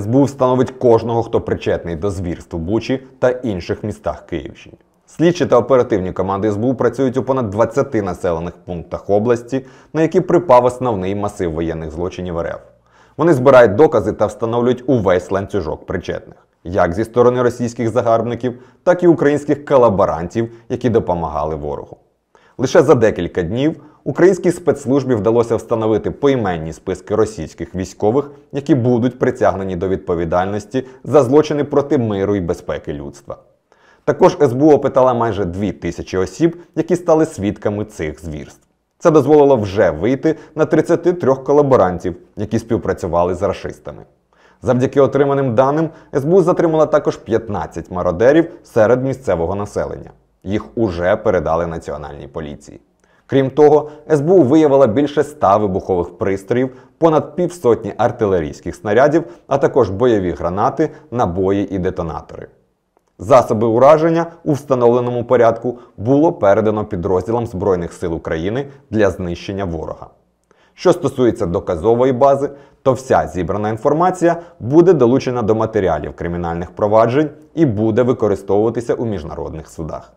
СБУ встановить кожного, хто причетний до звірств у Бучі та інших містах Київщини. Слідчі та оперативні команди СБУ працюють у понад 20 населених пунктах області, на які припав основний масив воєнних злочинів РФ. Вони збирають докази та встановлюють увесь ланцюжок причетних, як зі сторони російських загарбників, так і українських колаборантів, які допомагали ворогу. Лише за декілька днів українській спецслужбі вдалося встановити поіменні списки російських військових, які будуть притягнені до відповідальності за злочини проти миру і безпеки людства. Також СБУ опитала майже дві тисячі осіб, які стали свідками цих звірств. Це дозволило вже вийти на 33 колаборантів, які співпрацювали з рашистами. Завдяки отриманим даним СБУ затримала також 15 мародерів серед місцевого населення. Їх уже передали національній поліції. Крім того, СБУ виявила більше ста вибухових пристроїв, понад півсотні артилерійських снарядів, а також бойові гранати, набої і детонатори. Засоби ураження у встановленому порядку було передано підрозділам Збройних сил України для знищення ворога. Що стосується доказової бази, то вся зібрана інформація буде долучена до матеріалів кримінальних проваджень і буде використовуватися у міжнародних судах.